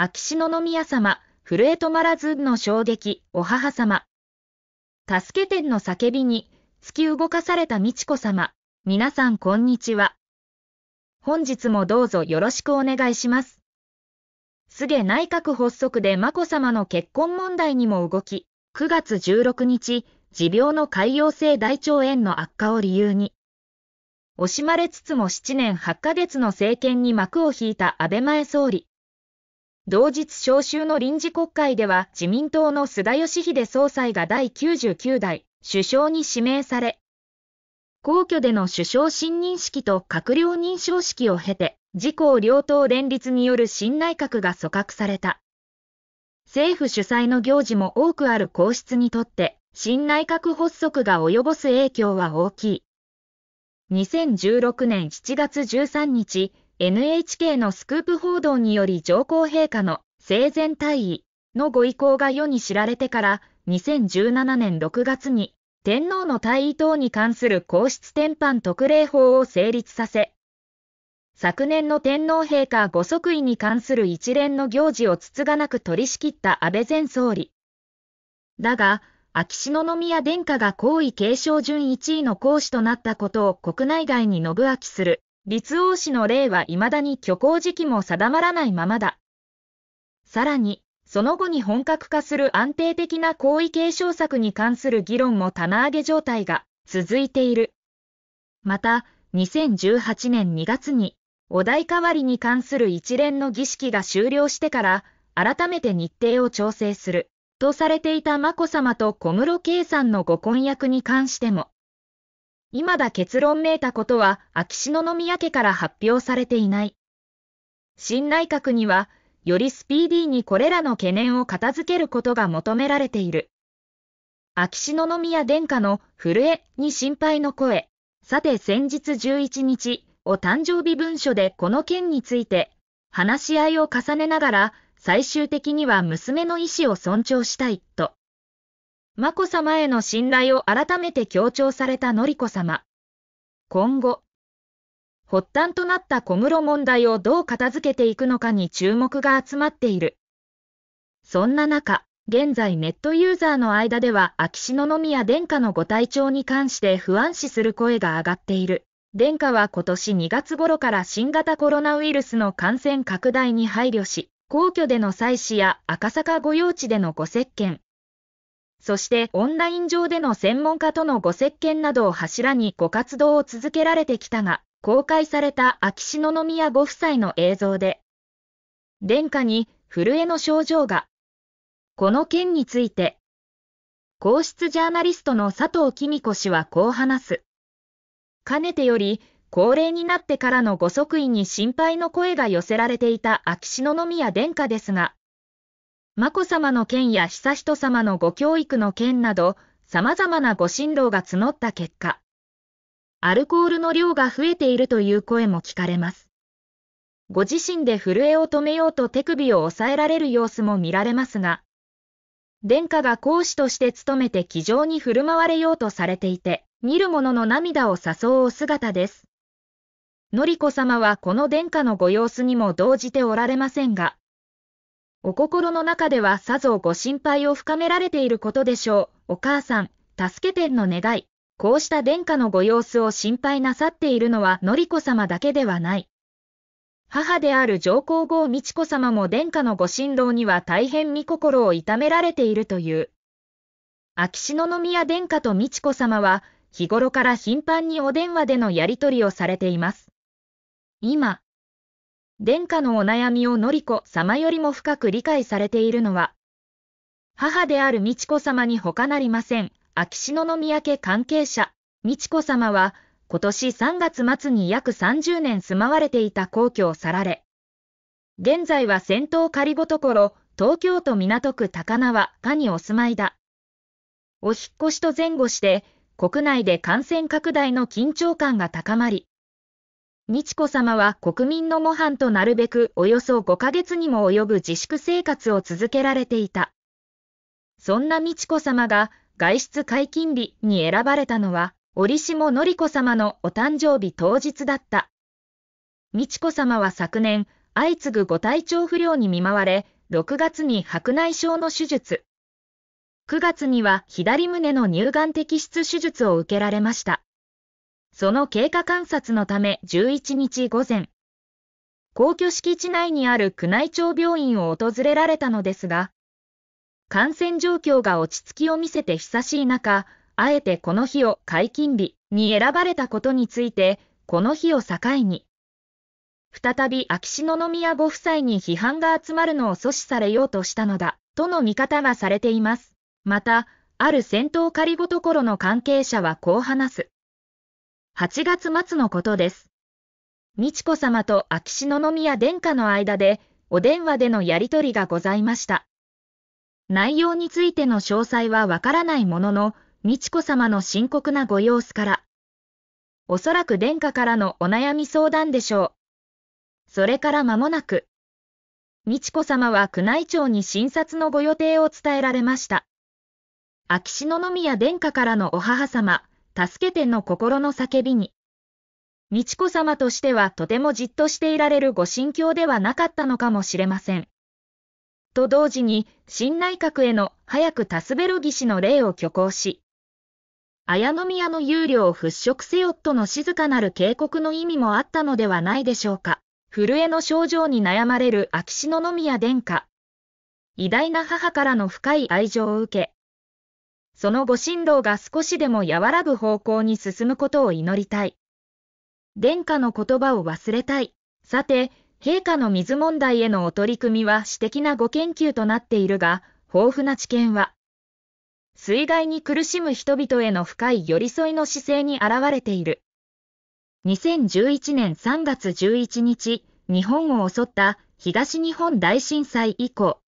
秋篠宮様、震え止まらずの衝撃、お母様。助けての叫びに、突き動かされた美智子様、皆さんこんにちは。本日もどうぞよろしくお願いします。菅内閣発足で眞子様の結婚問題にも動き、9月16日、持病の潰瘍性大腸炎の悪化を理由に、惜しまれつつも7年8ヶ月の政権に幕を引いた安倍前総理。同日召集の臨時国会では自民党の菅義偉総裁が第99代首相に指名され、皇居での首相信任式と閣僚認証式を経て、自公両党連立による新内閣が組閣された。政府主催の行事も多くある皇室にとって、新内閣発足が及ぼす影響は大きい。2016年7月13日、NHK のスクープ報道により上皇陛下の生前退位のご意向が世に知られてから2017年6月に天皇の退位等に関する皇室転換特例法を成立させ、昨年の天皇陛下ご即位に関する一連の行事をつつがなく取り仕切った安倍前総理。だが、秋篠宮殿下が皇位継承順1位の皇嗣となったことを国内外に信明する立王氏の例は未だに虚構時期も定まらないままだ。さらに、その後に本格化する安定的な皇位継承策に関する議論も棚上げ状態が続いている。また、2018年2月に、お代替わりに関する一連の儀式が終了してから、改めて日程を調整する、とされていた眞子さまと小室圭さんのご婚約に関しても、今だ結論めいたことは秋篠宮家から発表されていない。新内閣には、よりスピーディーにこれらの懸念を片付けることが求められている。秋篠宮殿下の震えに心配の声。さて先日11日を誕生日文書でこの件について、話し合いを重ねながら、最終的には娘の意思を尊重したい、と。眞子さまへの信頼を改めて強調された典子さま。今後、発端となった小室問題をどう片付けていくのかに注目が集まっている。そんな中、現在ネットユーザーの間では秋篠宮殿下のご体調に関して不安視する声が上がっている。殿下は今年2月頃から新型コロナウイルスの感染拡大に配慮し、皇居での祭祀や赤坂御用地でのご接見、そしてオンライン上での専門家とのご接見などを柱にご活動を続けられてきたが、公開された秋篠宮ご夫妻の映像で、殿下に震えの症状が、この件について、皇室ジャーナリストの佐藤紀美子氏はこう話す。かねてより、高齢になってからのご即位に心配の声が寄せられていた秋篠宮殿下ですが、眞子さまの件や悠仁さまのご教育の件など、様々なご辛労が募った結果、アルコールの量が増えているという声も聞かれます。ご自身で震えを止めようと手首を押さえられる様子も見られますが、殿下が講師として務めて気丈に振る舞われようとされていて、見る者の涙を誘うお姿です。のりこ様はこの殿下のご様子にも動じておられませんが、お心の中ではさぞご心配を深められていることでしょう。お母さん、助けてんの願い。こうした殿下のご様子を心配なさっているのはのりこ様だけではない。母である上皇后美智子様も殿下のご心労には大変見心を痛められているという。秋篠宮殿下と美智子様は、日頃から頻繁にお電話でのやり取りをされています。今、殿下のお悩みをのりこ様よりも深く理解されているのは、母である美智子様に他なりません。秋篠宮家関係者、美智子様は、今年3月末に約30年住まわれていた皇居を去られ、現在は仙洞仮御所、東京都港区高輪、かにお住まいだ。お引越しと前後して、国内で感染拡大の緊張感が高まり、日子様は国民の模範となるべくおよそ5ヶ月にも及ぶ自粛生活を続けられていた。そんな美智子様が外出解禁日に選ばれたのは、折下り子様のお誕生日当日だった。美智子様は昨年、相次ぐご体調不良に見舞われ、6月に白内障の手術、9月には左胸の乳がん摘出手術を受けられました。その経過観察のため11日午前、皇居敷地内にある宮内庁病院を訪れられたのですが、感染状況が落ち着きを見せて久しい中、あえてこの日を解禁日に選ばれたことについて、この日を境に、再び秋篠宮ご夫妻に批判が集まるのを阻止されようとしたのだ、との見方がされています。また、ある戦闘仮ごところの関係者はこう話す。8月末のことです。美智子さまと秋篠宮殿下の間で、お電話でのやりとりがございました。内容についての詳細はわからないものの、美智子さまの深刻なご様子から、おそらく殿下からのお悩み相談でしょう。それから間もなく、美智子さまは宮内庁に診察のご予定を伝えられました。秋篠宮殿下からのお母様、助けての心の叫びに。美智子様としてはとてもじっとしていられるご心境ではなかったのかもしれません。と同時に、新内閣への早くタスベロギ氏の例を挙行し、綾宮の憂慮を払拭せよとの静かなる警告の意味もあったのではないでしょうか。震えの症状に悩まれる秋篠宮殿下。偉大な母からの深い愛情を受け、そのご振動が少しでも和らぐ方向に進むことを祈りたい。殿下の言葉を忘れたい。さて、陛下の水問題へのお取り組みは私的なご研究となっているが、豊富な知見は、水害に苦しむ人々への深い寄り添いの姿勢に現れている。2011年3月11日、日本を襲った東日本大震災以降、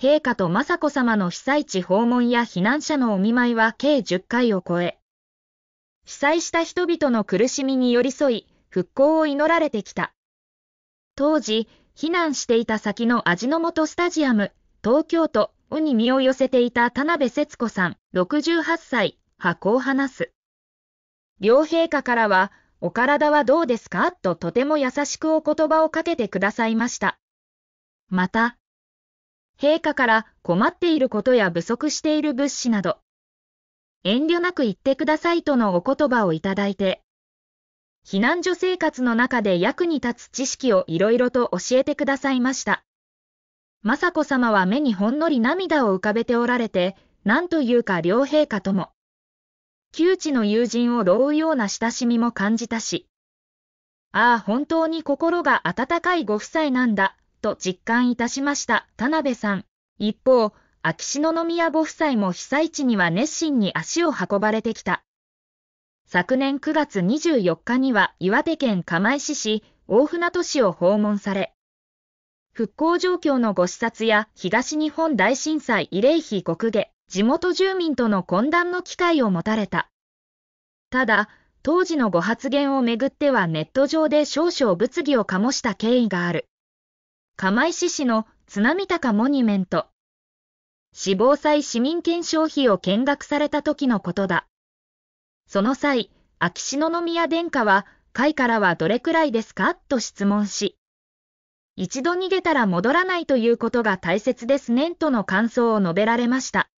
陛下と雅子さまの被災地訪問や避難者のお見舞いは計10回を超え、被災した人々の苦しみに寄り添い、復興を祈られてきた。当時、避難していた先の味の素スタジアム、東京都尾に身を寄せていた田辺節子さん、68歳、はこう話す。両陛下からは、お体はどうですかととても優しくお言葉をかけてくださいました。また、陛下から困っていることや不足している物資など、遠慮なく言ってくださいとのお言葉をいただいて、避難所生活の中で役に立つ知識をいろいろと教えてくださいました。雅子さまは目にほんのり涙を浮かべておられて、何というか両陛下とも、窮地の友人をろうような親しみも感じたし、ああ本当に心が温かいご夫妻なんだ、と実感いたしました田辺さん。一方、秋篠宮ご夫妻も被災地には熱心に足を運ばれてきた。昨年9月24日には岩手県釜石市大船渡市を訪問され、復興状況のご視察や東日本大震災慰霊碑極下、地元住民との懇談の機会を持たれた。ただ、当時のご発言をめぐってはネット上で少々物議を醸した経緯がある。釜石市の津波高モニュメント。死亡祭市民権消費を見学された時のことだ。その際、秋篠宮殿下は、会からはどれくらいですかと質問し、一度逃げたら戻らないということが大切ですねとの感想を述べられました。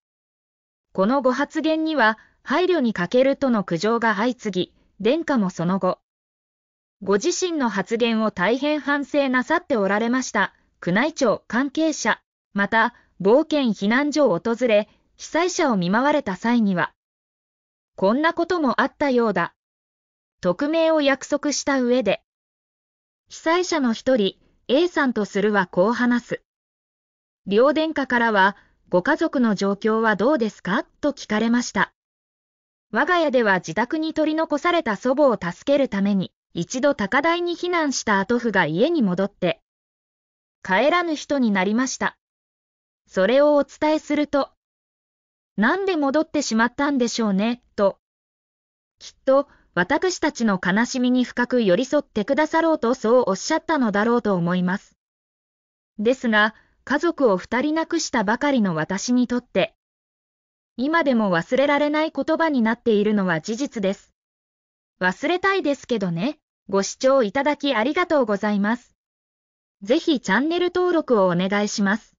このご発言には、配慮に欠けるとの苦情が相次ぎ、殿下もその後、ご自身の発言を大変反省なさっておられました。宮内庁関係者、また、冒険避難所を訪れ、被災者を見舞われた際には、こんなこともあったようだ。匿名を約束した上で、被災者の一人、A さんとするはこう話す。両殿下からは、ご家族の状況はどうですかと聞かれました。我が家では自宅に取り残された祖母を助けるために、一度高台に避難した後府が家に戻って、帰らぬ人になりました。それをお伝えすると、なんで戻ってしまったんでしょうね、と。きっと、私たちの悲しみに深く寄り添ってくださろうとそうおっしゃったのだろうと思います。ですが、家族を二人亡くしたばかりの私にとって、今でも忘れられない言葉になっているのは事実です。忘れたいですけどね。ご視聴いただきありがとうございます。ぜひチャンネル登録をお願いします。